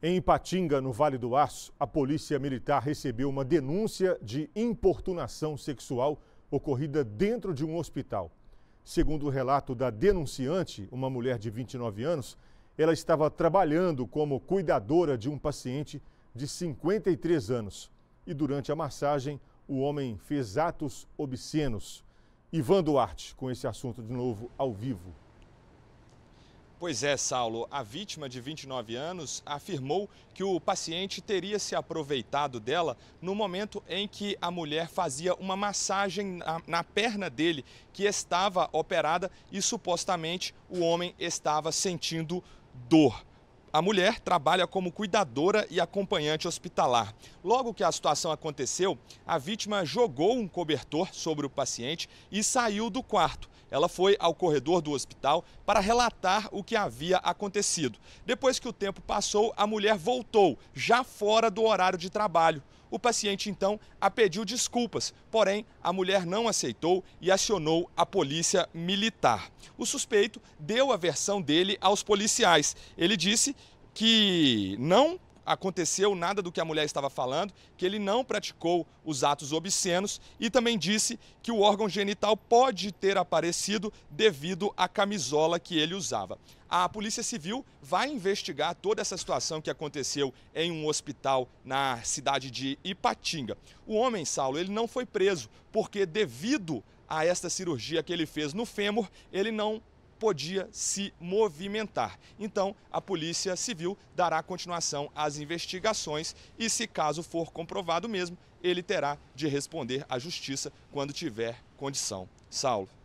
Em Ipatinga, no Vale do Aço, a Polícia Militar recebeu uma denúncia de importunação sexual ocorrida dentro de um hospital. Segundo o relato da denunciante, uma mulher de 29 anos, ela estava trabalhando como cuidadora de um paciente de 53 anos. E durante a massagem, o homem fez atos obscenos. Ivan Duarte, com esse assunto de novo ao vivo. Pois é, Saulo, a vítima de 29 anos afirmou que o paciente teria se aproveitado dela no momento em que a mulher fazia uma massagem na, na, perna dele, que estava operada e supostamente o homem estava sentindo dor. A mulher trabalha como cuidadora e acompanhante hospitalar. Logo que a situação aconteceu, a vítima jogou um cobertor sobre o paciente e saiu do quarto. Ela foi ao corredor do hospital para relatar o que havia acontecido. Depois que o tempo passou, a mulher voltou, já fora do horário de trabalho. O paciente então a pediu desculpas, porém a mulher não aceitou e acionou a polícia militar. O suspeito deu a versão dele aos policiais. Ele disse que não aconteceu nada do que a mulher estava falando, que ele não praticou os atos obscenos e também disse que o órgão genital pode ter aparecido devido à camisola que ele usava. A Polícia Civil vai investigar toda essa situação que aconteceu em um hospital na cidade de Ipatinga. O homem, Saulo, ele não foi preso porque devido a esta cirurgia que ele fez no fêmur, ele não podia se movimentar. Então, a Polícia Civil dará continuação às investigações e, se caso for comprovado mesmo, ele terá de responder à Justiça quando tiver condição. Saulo.